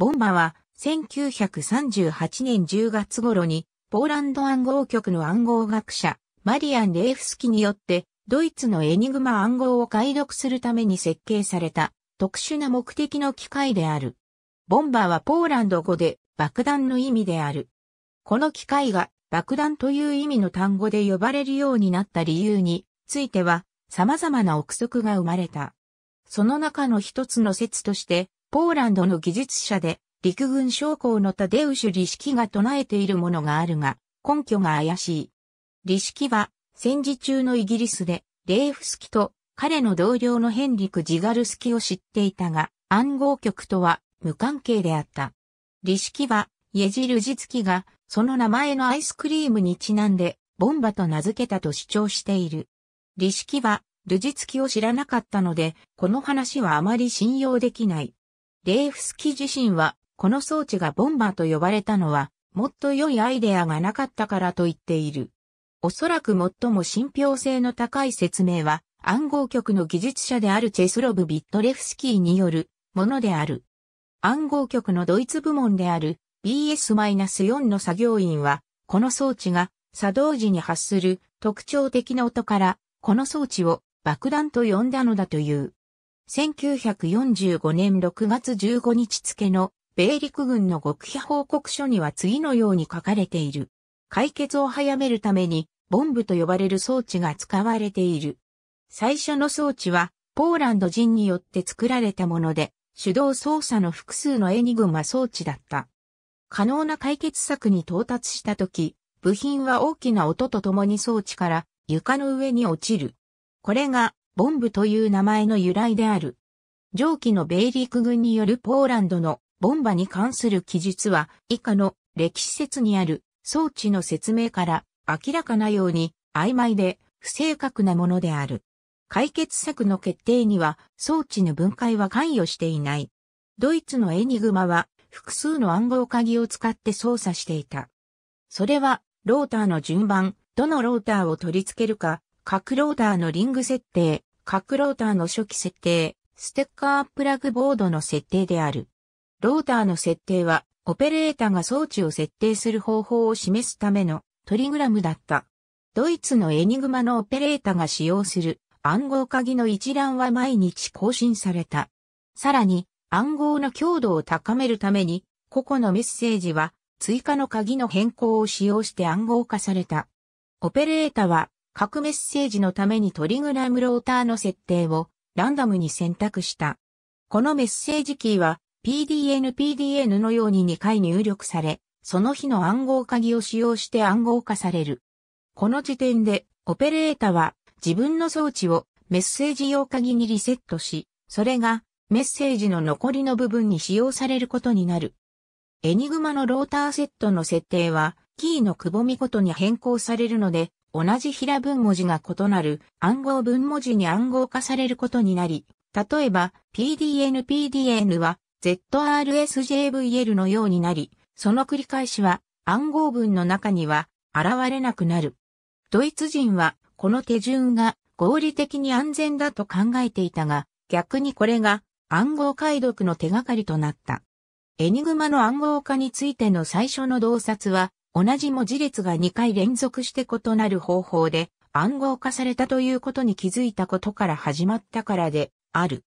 ボンバは1938年10月頃にポーランド暗号局の暗号学者マリアン・レーフスキによってドイツのエニグマ暗号を解読するために設計された特殊な目的の機械である。ボンバはポーランド語で爆弾の意味である。この機械が爆弾という意味の単語で呼ばれるようになった理由については様々な憶測が生まれた。その中の一つの説としてポーランドの技術者で、陸軍将校のタデウシュ・リシキが唱えているものがあるが、根拠が怪しい。リシキは、戦時中のイギリスで、レーフスキと彼の同僚のヘンリク・ジガルスキを知っていたが、暗号局とは無関係であった。リシキは、イエジルジツキが、その名前のアイスクリームにちなんで、ボンバと名付けたと主張している。リシキは、ルジツキを知らなかったので、この話はあまり信用できない。レーフスキ自身は、この装置がボンバーと呼ばれたのは、もっと良いアイデアがなかったからと言っている。おそらく最も信憑性の高い説明は、暗号局の技術者であるチェスロブ・ビットレフスキーによるものである。暗号局のドイツ部門である BS-4 の作業員は、この装置が作動時に発する特徴的な音から、この装置を爆弾と呼んだのだという。1945年6月15日付の米陸軍の極秘報告書には次のように書かれている。解決を早めるために、ボンブと呼ばれる装置が使われている。最初の装置は、ポーランド人によって作られたもので、手動操作の複数のエニグマ装置だった。可能な解決策に到達したとき、部品は大きな音とともに装置から床の上に落ちる。これがボンブという名前の由来である。上記の米陸軍によるポーランドのボンバに関する記述は以下の歴史説にある装置の説明から明らかなように曖昧で不正確なものである。解決策の決定には装置の分解は関与していない。ドイツのエニグマは複数の暗号鍵を使って操作していた。それはローターの順番、どのローターを取り付けるか、各ローターのリング設定、各ローターの初期設定、ステッカープラグボードの設定である。ローターの設定は、オペレータが装置を設定する方法を示すためのトリグラムだった。ドイツのエニグマのオペレータが使用する暗号鍵の一覧は毎日更新された。さらに、暗号の強度を高めるために、個々のメッセージは追加の鍵の変更を使用して暗号化された。オペレータは各メッセージのためにトリグラムローターの設定をランダムに選択した。このメッセージキーは PDN PDN のように2回入力され、その日の暗号鍵を使用して暗号化される。この時点でオペレータは自分の装置をメッセージ用鍵にリセットし、それがメッセージの残りの部分に使用されることになる。エニグマのローターセットの設定は、キーのくぼみごとに変更されるので、同じ平文文字が異なる暗号文文字に暗号化されることになり、例えば PDN PDN は ZRSJVL のようになり、その繰り返しは暗号文の中には現れなくなる。ドイツ人はこの手順が合理的に安全だと考えていたが、逆にこれが暗号解読の手がかりとなった。エニグマの暗号化についての最初の洞察は、同じ文字列が2回連続して異なる方法で暗号化されたということに気づいたことから始まったからである。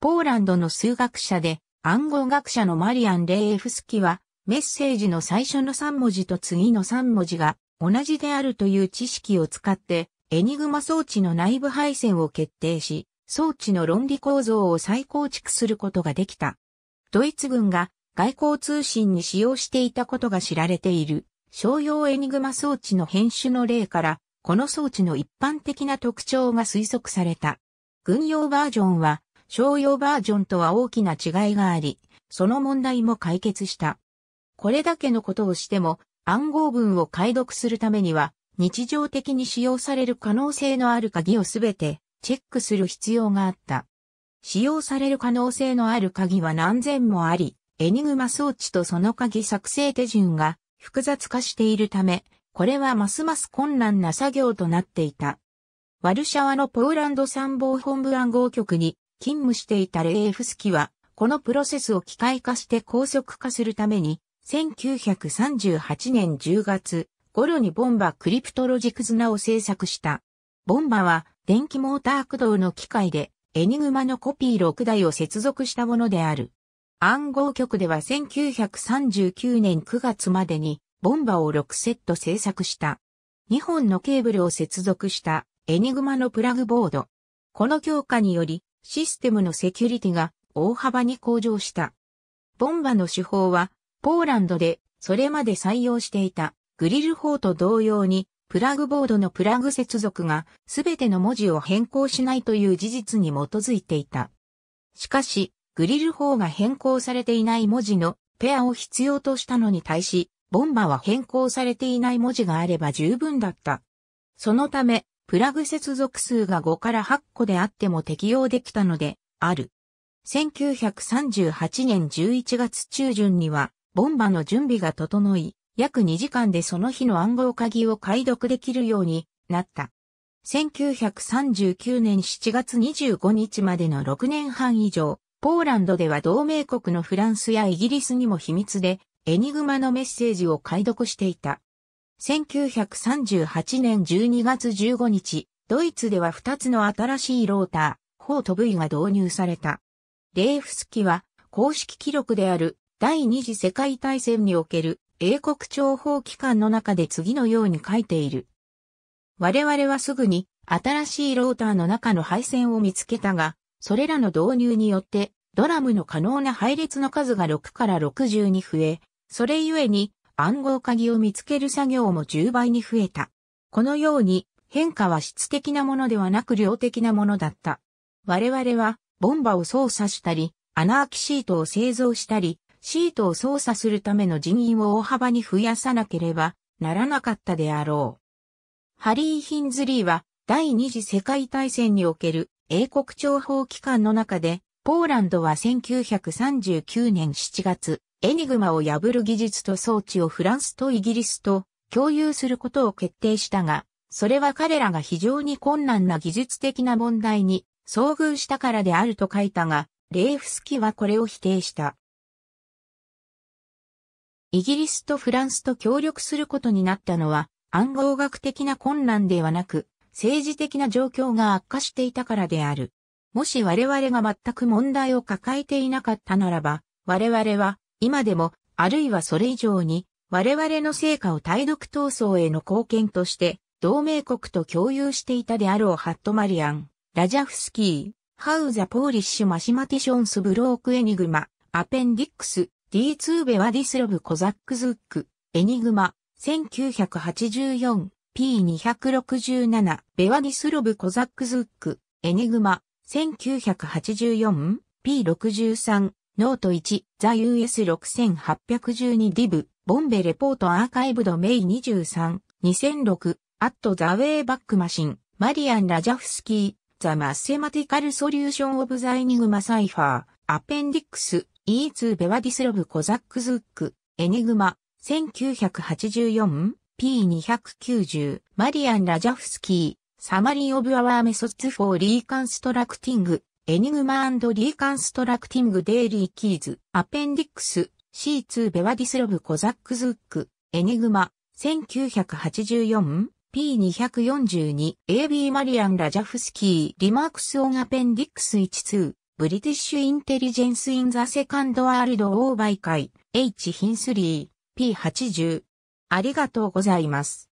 ポーランドの数学者で暗号学者のマリアン・レイエフスキはメッセージの最初の3文字と次の3文字が同じであるという知識を使ってエニグマ装置の内部配線を決定し装置の論理構造を再構築することができた。ドイツ軍が外交通信に使用していたことが知られている。商用エニグマ装置の編集の例から、この装置の一般的な特徴が推測された。軍用バージョンは、商用バージョンとは大きな違いがあり、その問題も解決した。これだけのことをしても、暗号文を解読するためには、日常的に使用される可能性のある鍵をすべてチェックする必要があった。使用される可能性のある鍵は何千もあり、エニグマ装置とその鍵作成手順が複雑化しているため、これはますます困難な作業となっていた。ワルシャワのポーランド参謀本部暗号局に勤務していたレーフスキは、このプロセスを機械化して高速化するために、1938年10月頃にボンバクリプトロジクズナを制作した。ボンバは電気モーター駆動の機械でエニグマのコピー6台を接続したものである。暗号局では1939年9月までにボンバを6セット制作した。2本のケーブルを接続したエニグマのプラグボード。この強化によりシステムのセキュリティが大幅に向上した。ボンバの手法はポーランドでそれまで採用していたグリル法と同様にプラグボードのプラグ接続がすべての文字を変更しないという事実に基づいていた。しかし、グリル法が変更されていない文字のペアを必要としたのに対し、ボンバは変更されていない文字があれば十分だった。そのため、プラグ接続数が5から8個であっても適用できたので、ある。1938年11月中旬には、ボンバの準備が整い、約2時間でその日の暗号鍵を解読できるようになった。1939年7月25日までの6年半以上、ポーランドでは同盟国のフランスやイギリスにも秘密で、エニグマのメッセージを解読していた。1938年12月15日、ドイツでは2つの新しいローター、フォート V が導入された。レーフスキは、公式記録である第二次世界大戦における英国諜報機関の中で次のように書いている。我々はすぐに新しいローターの中の配線を見つけたが、それらの導入によってドラムの可能な配列の数が6から60に増え、それゆえに暗号鍵を見つける作業も10倍に増えた。このように変化は質的なものではなく量的なものだった。我々はボンバを操作したり、穴空きシートを製造したり、シートを操作するための人員を大幅に増やさなければならなかったであろう。ハリー・ヒンズリーは第二次世界大戦における英国諜報機関の中でポーランドは1939年7月、エニグマを破る技術と装置をフランスとイギリスと共有することを決定したが、それは彼らが非常に困難な技術的な問題に遭遇したからであると書いたが、レイフスキはこれを否定した。イギリスとフランスと協力することになったのは暗号学的な困難ではなく、政治的な状況が悪化していたからである。もし我々が全く問題を抱えていなかったならば、我々は今でも、あるいはそれ以上に、我々の成果を対独闘争への貢献として、同盟国と共有していたであろうハットマリアン、ラジャフスキー、ハウザ・ポーリッシュ・マシマティションス・ブローク・エニグマ、アペンディックス、D2 ベワディスロブ・コザック・ズック、エニグマ、1984、P267、ベワディスロブ・コザック・ズック、エニグマ、1984、P63、ノート1、ザ US6812 DIV、ボンベレポートアーカイブドメイ23、2006、アットザウェイバックマシン、マリアン・ラジャフスキー、ザ・マッセマティカル・ソリューション・オブ・ザ・エニグマ・サイファー、アペンディックス、イーツベワディスロブ・コザック・ズック、エニグマ、1984、P290、マリアン・ラジャフスキー、サマリー・オブ・アワー・メソッツ・フォー・リー・カンストラクティング、エニグマリー・カンストラクティング・デイリー・キーズ、アペンディックス、C2 ベワディスロブ・コザック・ズック、エニグマ、1984、P242、AB マリアン・ラジャフスキー、リマークス・オン・アペンディックス12、ブリティッシュ・インテリジェンス・イン・ザ・セカンド・ワールド・オーバイ会、H ヒンスリー、P80。ありがとうございます。